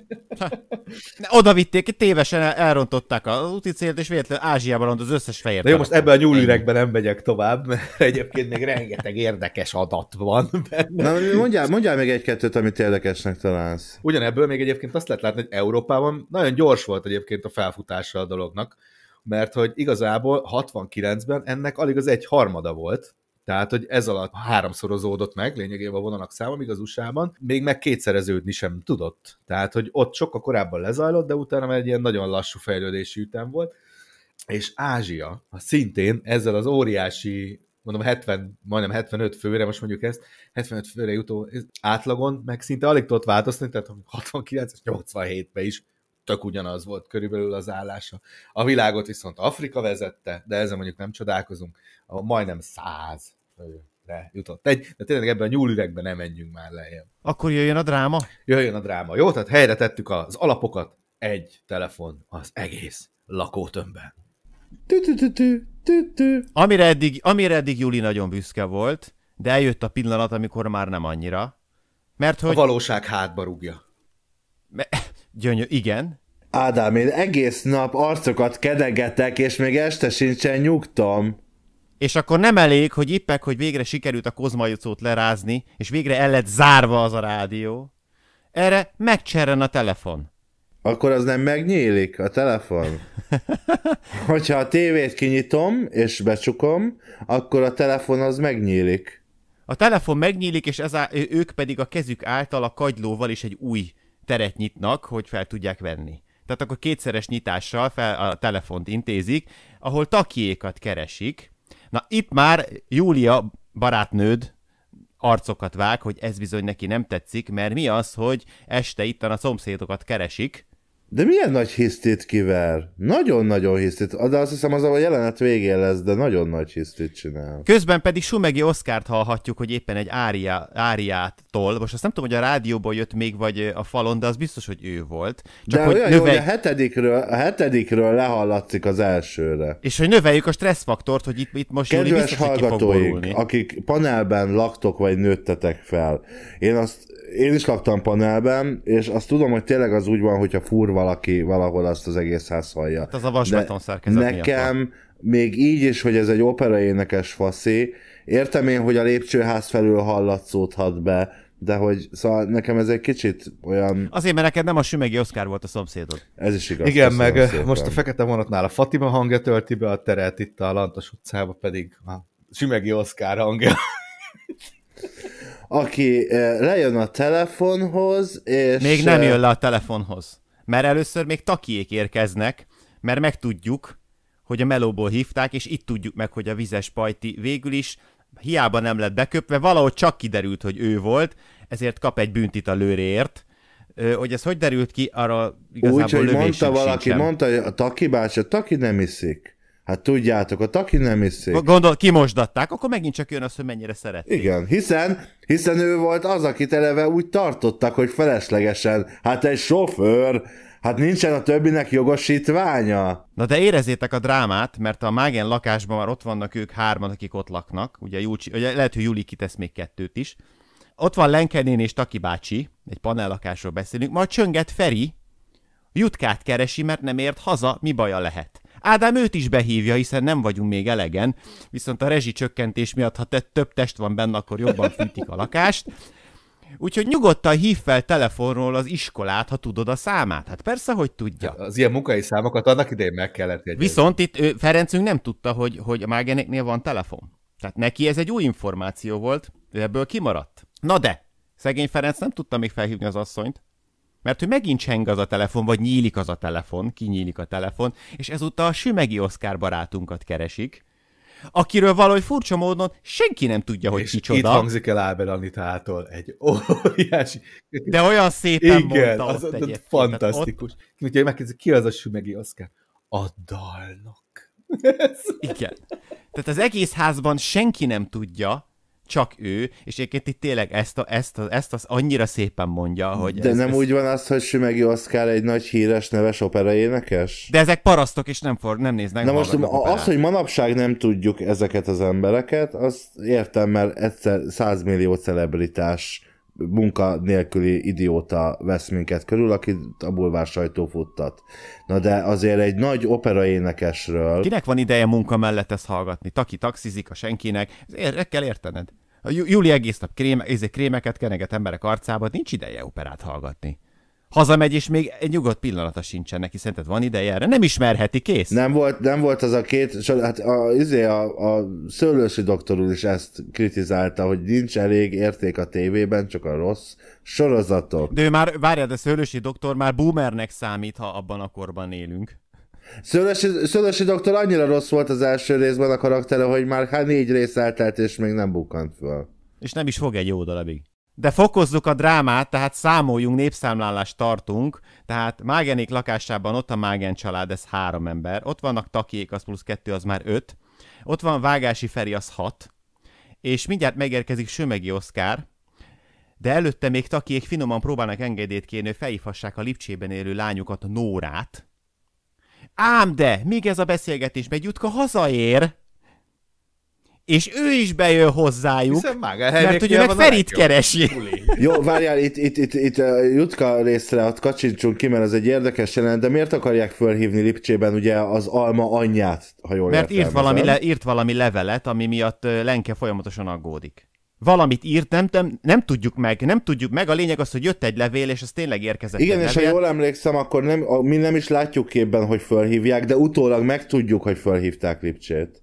oda vitték, tévesen elrontották a úti célt, és véletlenül Ázsiában rond az összes fehér De jó, most ebben a nyúlüregben nem megyek tovább, mert egyébként még rengeteg érdekes adat van benne. Na, mondjál, mondjál még egy-kettőt, amit érdekesnek találsz. Ugyanebből még egyébként azt lehet látni, hogy Európában nagyon gyors volt egyébként a felfutása a dolognak mert hogy igazából 69-ben ennek alig az egy harmada volt, tehát, hogy ez alatt háromszorozódott meg lényegében a vonalak száma, míg az USA-ban még meg kétszereződni sem tudott. Tehát, hogy ott sokkal korábban lezajlott, de utána már egy ilyen nagyon lassú fejlődési ütem volt. És Ázsia szintén ezzel az óriási mondom 70, majdnem 75 főre, most mondjuk ezt, 75 főre jutó átlagon, meg szinte alig tudott változtatni, tehát 69 87-ben is tök ugyanaz volt körülbelül az állása. A világot viszont Afrika vezette, de ezzel mondjuk nem csodálkozunk, a majdnem száz re jutott egy, de tényleg ebben a nyúlüvegben nem menjünk már lejjebb. Akkor jöjjön a dráma? Jöjjön a dráma, jó? Tehát helyre tettük az alapokat, egy telefon az egész lakótömbben. Amire eddig, amire eddig Juli nagyon büszke volt, de eljött a pillanat, amikor már nem annyira. Mert hogy... A valóság hátba rúgja. Gyönyör, igen. Ádám, én egész nap arcokat kedegetek, és még este sincsen nyugtom. És akkor nem elég, hogy ippek, hogy végre sikerült a kozmajucót lerázni, és végre el lett zárva az a rádió. Erre megcserren a telefon. Akkor az nem megnyílik a telefon? Hogyha a tévét kinyitom és becsukom, akkor a telefon az megnyílik. A telefon megnyílik, és ez á- ők pedig a kezük által a kagylóval is egy új teret nyitnak, hogy fel tudják venni. Tehát akkor kétszeres nyitással fel a telefont intézik, ahol takiékat keresik. Na itt már Júlia barátnőd arcokat vág, hogy ez bizony neki nem tetszik, mert mi az, hogy este itt a szomszédokat keresik, de milyen nagy hisztit kiver? Nagyon-nagyon hisztit. De azt hiszem az a jelenet végén lesz, de nagyon nagy hisztit csinál. Közben pedig Sumegi Oszkárt hallhatjuk, hogy éppen egy ária, áriától, most azt nem tudom, hogy a rádióból jött még, vagy a falon, de az biztos, hogy ő volt. Csak de hogy olyan növelj... jó, hogy a hetedikről, a hetedikről lehallatszik az elsőre. És hogy növeljük a stresszfaktort, hogy itt, itt most Kedves Júli biztos, hallgatóink, akik panelben laktok vagy nőttetek fel, én azt én is laktam panelben, és azt tudom, hogy tényleg az úgy van, hogyha fur valaki valahol azt az egész ház hallja. Hát az a vasbeton szerkezet Nekem még így is, hogy ez egy énekes faszé, értem én, hogy a lépcsőház felül hallatszódhat be, de hogy szóval nekem ez egy kicsit olyan... Azért, mert neked nem a sümegi Oszkár volt a szomszédod. Ez is igaz. Igen, meg szépen. most a fekete vonatnál a Fatima hangja tölti be a teret, itt a Lantos utcába pedig a sümegi Oszkár hangja. aki eh, lejön a telefonhoz, és... Még nem eh, jön le a telefonhoz, mert először még takiék érkeznek, mert megtudjuk, hogy a melóból hívták, és itt tudjuk meg, hogy a vizes pajti végül is hiába nem lett beköpve, valahogy csak kiderült, hogy ő volt, ezért kap egy büntit a lőréért, hogy ez hogy derült ki, arra igazából Úgy, hogy mondta valaki, sincsen. mondta, hogy a taki bácsi, a taki nem iszik. Hát tudjátok, a taki nem iszik. Gondol, kimosdatták, akkor megint csak jön az, hogy mennyire szeret. Igen, hiszen, hiszen ő volt az, akit eleve úgy tartottak, hogy feleslegesen, hát egy sofőr, hát nincsen a többinek jogosítványa. Na de érezzétek a drámát, mert a Mágen lakásban már ott vannak ők hárman, akik ott laknak, ugye, Júcs, ugye lehet, hogy Juli kitesz még kettőt is. Ott van Lenkenén és Taki bácsi, egy panellakásról beszélünk, majd csönget Feri, Jutkát keresi, mert nem ért haza, mi baja lehet. Ádám őt is behívja, hiszen nem vagyunk még elegen, viszont a rezsi csökkentés miatt, ha te több test van benne, akkor jobban fűtik a lakást. Úgyhogy nyugodtan hív fel telefonról az iskolát, ha tudod a számát. Hát persze, hogy tudja. Hát az ilyen munkai számokat annak idején meg kellett jegyezni. Viszont itt ő, Ferencünk nem tudta, hogy, hogy a Mágeneknél van telefon. Tehát neki ez egy új információ volt, ő ebből kimaradt. Na de, szegény Ferenc nem tudta még felhívni az asszonyt, mert ő megint cseng az a telefon, vagy nyílik az a telefon, kinyílik a telefon, és ezúttal a Sümegi Oszkár barátunkat keresik, akiről valahogy furcsa módon senki nem tudja, hogy és kicsoda. itt hangzik el Ábel Anitától egy óriási... De olyan szépen Igen, mondta az, ott az, az fantasztikus. ott... Ugye ki az a Sümegi Oszkár? A dalnok. Igen. Tehát az egész házban senki nem tudja, csak ő, és egyébként itt tényleg ezt, a, ezt, a, ezt az annyira szépen mondja, hogy... De ez, nem ez... úgy van az, hogy Sümegi Oszkár egy nagy híres neves operaénekes? De ezek parasztok, és nem, for, nem néznek Na most operát. az, hogy manapság nem tudjuk ezeket az embereket, az értem, mert egyszer 100 millió celebritás munka nélküli idióta vesz minket körül, akit a bulvár sajtó futtat. Na de azért egy nagy operaénekesről... Kinek van ideje munka mellett ezt hallgatni? Taki taxizik a senkinek, ezt kell értened. A Júli egész nap krém, izé, krémeket kereget emberek arcába, nincs ideje operát hallgatni. Hazamegy, és még egy nyugodt pillanata sincsen neki, szerinted van ideje erre? Nem ismerheti, kész? Nem volt, nem volt az a két, hát a, a, izé, a, a szőlősi doktor úr is ezt kritizálta, hogy nincs elég érték a tévében, csak a rossz sorozatok. De ő már, várjál, de szőlősi doktor már boomernek számít, ha abban a korban élünk. Szörösi, Szőlősi doktor annyira rossz volt az első részben a karaktere, hogy már hát négy rész eltelt, és még nem bukkant föl. És nem is fog egy jó darabig. De fokozzuk a drámát, tehát számoljunk, népszámlálást tartunk, tehát Mágenék lakásában ott a Mágen család, ez három ember, ott vannak Takiék, az plusz kettő, az már öt, ott van Vágási Feri, az hat, és mindjárt megérkezik Sömegi Oszkár, de előtte még Takiék finoman próbálnak engedélyt kérni, hogy a Lipcsében élő lányukat, Nórát, Ám de, míg ez a beszélgetés megy, Jutka hazaér, és ő is bejön hozzájuk, Hiszen mert ugye meg Ferit keresi. Jó, várjál, itt, itt, itt, itt uh, Jutka részre ott kacsincsunk ki, mert ez egy érdekes jelenet, de miért akarják fölhívni Lipcsében ugye az alma anyját, ha jól Mert írt valami, le, írt valami levelet, ami miatt uh, Lenke folyamatosan aggódik valamit írt, nem, nem, nem tudjuk meg, nem tudjuk meg, a lényeg az, hogy jött egy levél, és ez tényleg érkezett. Igen, és ha jól emlékszem, akkor nem, mi nem is látjuk képben, hogy fölhívják, de utólag megtudjuk, hogy fölhívták Lipcsét.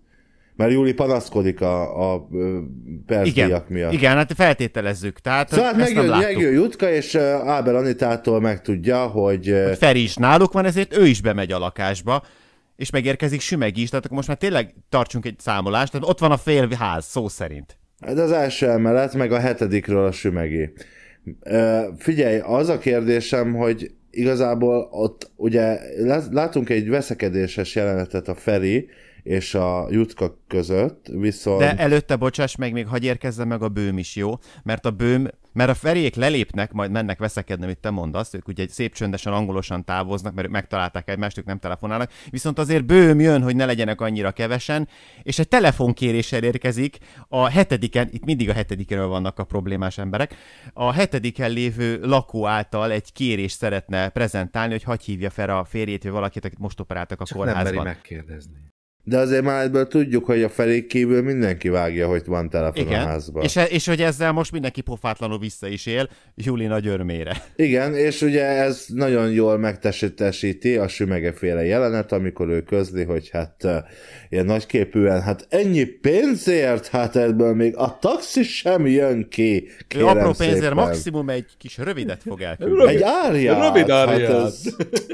Mert Júli panaszkodik a, a perfiak miatt. Igen, hát feltételezzük. Tehát szóval megjön, megjön Jutka, és Ábel Anitától megtudja, hogy... hogy Feri is náluk van, ezért ő is bemegy a lakásba és megérkezik Sümegi is, tehát akkor most már tényleg tartsunk egy számolást, tehát ott van a ház, szó szerint. De hát az első emelet, meg a hetedikről a sümegé. Figyelj, az a kérdésem, hogy igazából ott ugye látunk egy veszekedéses jelenetet a Feri és a Jutka között, viszont... De előtte, bocsáss meg, még hagyj érkezzen meg a bőm is, jó? Mert a bőm mert a feriék lelépnek, majd mennek veszekedni, amit te mondasz, ők ugye szép csöndesen angolosan távoznak, mert ők megtalálták egymást, ők nem telefonálnak, viszont azért bőm jön, hogy ne legyenek annyira kevesen, és egy telefonkéréssel érkezik a hetediken, itt mindig a hetedikről vannak a problémás emberek, a hetediken lévő lakó által egy kérés szeretne prezentálni, hogy hagy hívja fel a férjét, vagy valakit, akit most operáltak a Csak kórházban. Nem meri megkérdezni de azért már ebből tudjuk, hogy a felékéből mindenki vágja, hogy van telefon Igen. a házban. És, e- és hogy ezzel most mindenki pofátlanul vissza is él, Juli nagy örmére. Igen, és ugye ez nagyon jól megtesítesíti a sümegeféle jelenet, amikor ő közli, hogy hát ilyen nagyképűen, hát ennyi pénzért, hát ebből még a taxi sem jön ki, kérem apró pénzért szépen. maximum egy kis rövidet fog elküldeni. Egy árját! Rövid árját! Hát ez...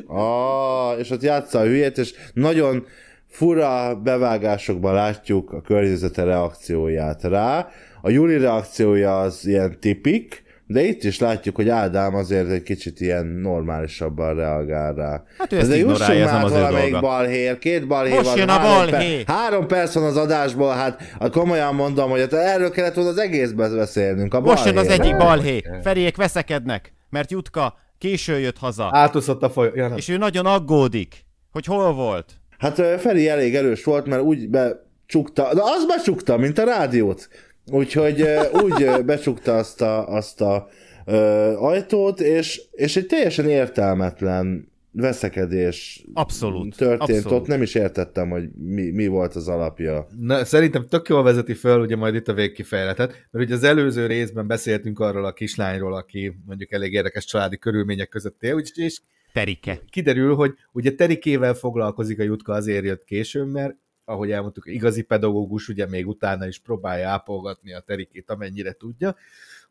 ah, és ott játsza a hülyét, és nagyon fura bevágásokban látjuk a környezete reakcióját rá. A Júli reakciója az ilyen tipik, de itt is látjuk, hogy Ádám azért egy kicsit ilyen normálisabban reagál rá. Hát ő ezt ez ignorálja, ez nem az valamelyik balhér, két balhér Most van, jön a három, balhé. per, három perc van az adásból, hát a hát komolyan mondom, hogy hát erről kellett volna az egészben beszélnünk. A balhé. Most jön az egyik balhé, Feriék veszekednek, mert Jutka késő jött haza. Átúszott a folyó. Ja, és ő nagyon aggódik, hogy hol volt. Hát Feri elég erős volt, mert úgy becsukta, de az becsukta, mint a rádiót. Úgyhogy úgy becsukta azt a, azt a ö, ajtót, és, és egy teljesen értelmetlen veszekedés abszolút, történt abszolút. ott, nem is értettem, hogy mi, mi volt az alapja. Na, szerintem tök jól vezeti föl ugye majd itt a végkifejletet, mert ugye az előző részben beszéltünk arról a kislányról, aki mondjuk elég érdekes családi körülmények között él, és Terike. Kiderül, hogy ugye Terikével foglalkozik a Jutka, azért jött későn, mert ahogy elmondtuk, igazi pedagógus ugye még utána is próbálja ápolgatni a terikét, amennyire tudja.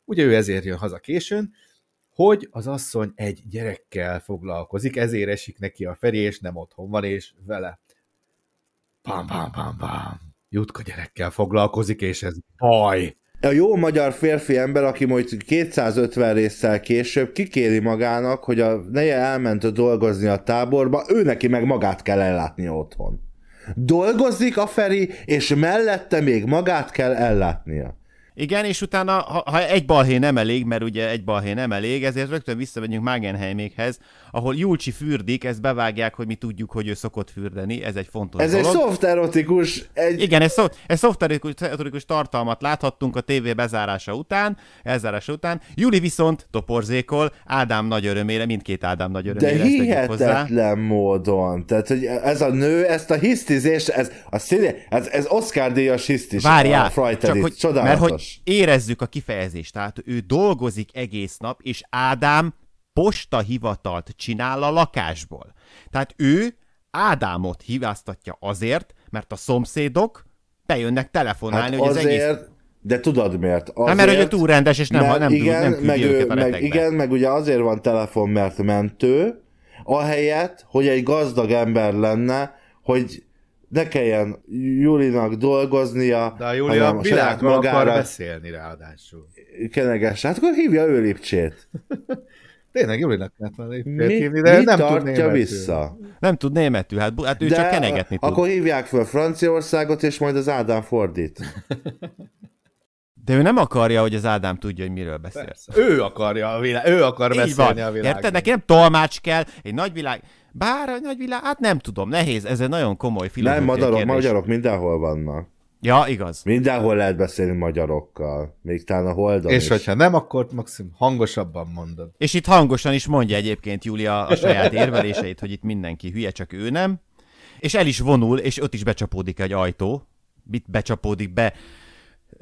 Ugye ő ezért jön haza későn, hogy az asszony egy gyerekkel foglalkozik, ezért esik neki a Feri, és nem otthon van, és vele. Pam, pam, pam, pam. Jutka gyerekkel foglalkozik, és ez baj a jó magyar férfi ember, aki majd 250 résszel később kikéri magának, hogy a neje elment dolgozni a táborba, ő neki meg magát kell ellátni otthon. Dolgozik a Feri, és mellette még magát kell ellátnia. Igen, és utána, ha, ha egy balhé nem elég, mert ugye egy balhé nem elég, ezért rögtön visszamegyünk Magenheimékhez, ahol Júlcsi fürdik, ezt bevágják, hogy mi tudjuk, hogy ő szokott fürdeni, ez egy fontos ez dolog. Ez egy szofterotikus... Egy... Igen, ez, szof- ez szofterotikus tartalmat láthattunk a tévé bezárása után, elzárása után. Juli viszont toporzékol, Ádám nagy örömére, mindkét Ádám nagy örömére. De hihetetlen módon. Tehát, hogy ez a nő, ezt a hisztizést, ez, a színe, ez, ez Oscar díjas hisztis. Várjál, a csak hogy, csodálatos. mert hogy érezzük a kifejezést, tehát ő dolgozik egész nap, és Ádám postahivatalt csinál a lakásból. Tehát ő Ádámot hiváztatja azért, mert a szomszédok bejönnek telefonálni, hát hogy azért, az egész... De tudod miért? Azért, Na, mert hogy túl rendes, és nem, mert, nem, igen, tud, nem meg, őket a meg, Igen, meg ugye azért van telefon, mert mentő, ahelyett, hogy egy gazdag ember lenne, hogy ne kelljen Julinak dolgoznia. De a Juli a világról magára... akar beszélni ráadásul. Kenegesen. Hát akkor hívja ő Lipcsét. Tényleg jól énekelt már hívni, de mi nem tud németül. vissza? Nem tud németül, hát, hát ő de csak kenegetni tud. Akkor hívják fel Franciaországot, és majd az Ádám fordít. De ő nem akarja, hogy az Ádám tudja, hogy miről beszél. Ő akarja a világ, ő akar Így beszélni van. a világ. Érted? Neki nem tolmács kell, egy nagy világ. bár a világ, hát nem tudom, nehéz, ez egy nagyon komoly filozófia Nem, madarok, magyarok mindenhol vannak. Ja, igaz. Mindenhol lehet beszélni magyarokkal, még talán a holdon És is. hogyha nem, akkor maximum hangosabban mondod. És itt hangosan is mondja egyébként Júlia a saját érveléseit, hogy itt mindenki hülye, csak ő nem. És el is vonul, és ott is becsapódik egy ajtó, becsapódik, be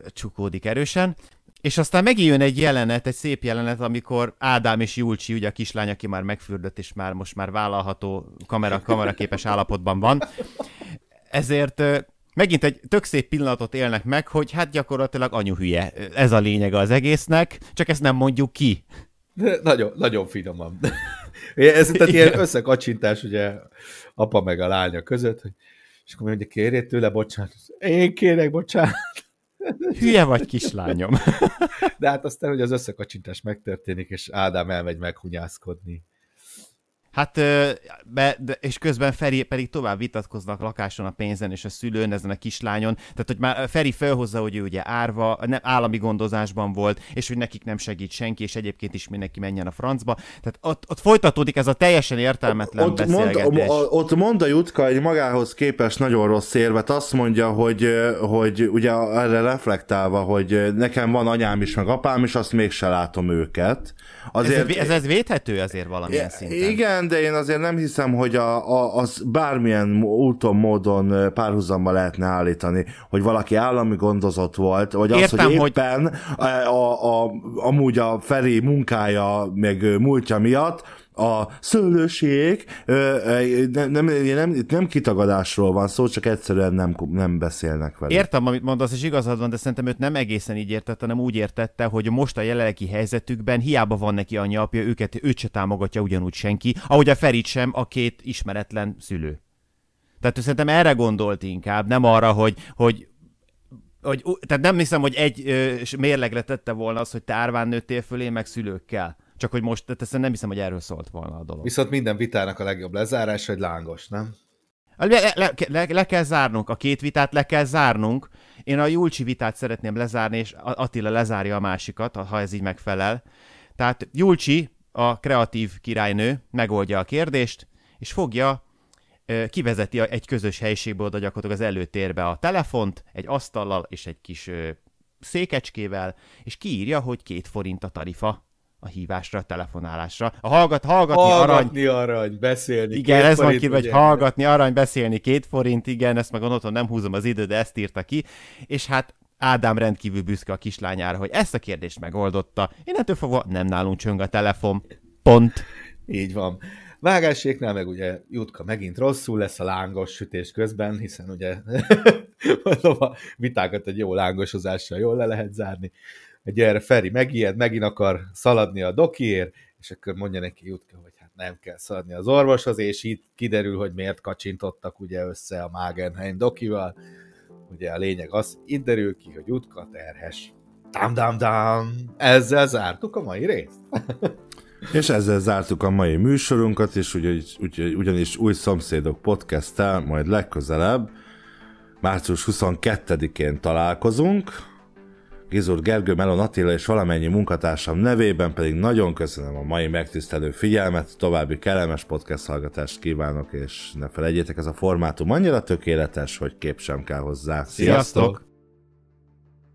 csukódik erősen. És aztán megijön egy jelenet, egy szép jelenet, amikor Ádám és Julcsi, ugye a kislány, aki már megfürdött, és már most már vállalható kamera, kameraképes állapotban van, ezért megint egy tök szép pillanatot élnek meg, hogy hát gyakorlatilag anyu hülye. Ez a lényege az egésznek, csak ezt nem mondjuk ki. Nagyon, nagyon finoman. Ez tehát ilyen összekacsintás ugye apa meg a lánya között, hogy, és akkor mondja, kérjél tőle bocsánat. Én kérek bocsánat. Hülye vagy, kislányom. De hát aztán, hogy az összekacsintás megtörténik, és Ádám elmegy meghunyászkodni Hát, be, de, és közben Feri pedig tovább vitatkoznak lakáson a pénzen és a szülőn, ezen a kislányon. Tehát, hogy már Feri felhozza, hogy ő ugye árva, nem, állami gondozásban volt, és hogy nekik nem segít senki, és egyébként is mindenki menjen a francba. Tehát ott, ott folytatódik ez a teljesen értelmetlen ott beszélgetés. Mond, ott mond a Jutka egy magához képes nagyon rossz érvet. Azt mondja, hogy, hogy ugye erre reflektálva, hogy nekem van anyám is, meg apám is, azt mégse látom őket. Azért... Ez, ez, ez védhető azért valamilyen szinten. Igen, igen, de én azért nem hiszem, hogy a, a, az bármilyen úton, módon párhuzamba lehetne állítani, hogy valaki állami gondozott volt, vagy Értem, az, hogy éppen hogy... A, a, a, amúgy a Feri munkája meg múltja miatt a szőlőség, nem, nem, nem, nem kitagadásról van szó, csak egyszerűen nem, nem beszélnek vele. Értem, amit mondasz, és igazad van, de szerintem őt nem egészen így értette, hanem úgy értette, hogy most a jelenlegi helyzetükben hiába van neki anyja, apja, őket őt se támogatja ugyanúgy senki, ahogy a Ferit sem, a két ismeretlen szülő. Tehát szerintem erre gondolt inkább, nem arra, hogy, hogy, hogy tehát nem hiszem, hogy egy ö, mérlegre tette volna az, hogy te árván nőttél fölé, meg szülőkkel. Csak hogy most, tehát nem hiszem, hogy erről szólt volna a dolog. Viszont minden vitának a legjobb lezárás, hogy lángos, nem? Hát le, le, le, le kell zárnunk, a két vitát le kell zárnunk. Én a Julcsi vitát szeretném lezárni, és Attila lezárja a másikat, ha ez így megfelel. Tehát Julcsi, a kreatív királynő megoldja a kérdést, és fogja, kivezeti egy közös helyiségből oda gyakorlatilag az előtérbe a telefont, egy asztallal és egy kis székecskével, és kiírja, hogy két forint a tarifa a hívásra, a telefonálásra. A hallgat, hallgatni, hallgatni arany. arany, beszélni. Igen, ez van kívül, hogy hallgatni arany, beszélni két forint, igen, ezt meg otthon nem húzom az idő, de ezt írta ki. És hát Ádám rendkívül büszke a kislányára, hogy ezt a kérdést megoldotta. Én ettől fogva nem nálunk csöng a telefon. Pont. Így van. Vágáséknál meg ugye Jutka megint rosszul lesz a lángos sütés közben, hiszen ugye a vitákat egy jó lángosozással jól le lehet zárni erre Feri, megijed, megint akar szaladni a dokiért, és akkor mondja neki Jutka, hogy hát nem kell szaladni az orvoshoz, és itt kiderül, hogy miért kacsintottak ugye össze a Magenheim dokival. Ugye a lényeg az, itt derül ki, hogy Jutka terhes. Dám, dám, dám! Ezzel zártuk a mai részt. És ezzel zártuk a mai műsorunkat, és ugy, ugyanis új szomszédok podcast majd legközelebb, március 22-én találkozunk, Gizur Gergő Melon Attila és valamennyi munkatársam nevében pedig nagyon köszönöm a mai megtisztelő figyelmet, további kellemes podcast hallgatást kívánok, és ne felejtjétek, ez a formátum annyira tökéletes, hogy kép sem kell hozzá. Sziasztok! Sziasztok!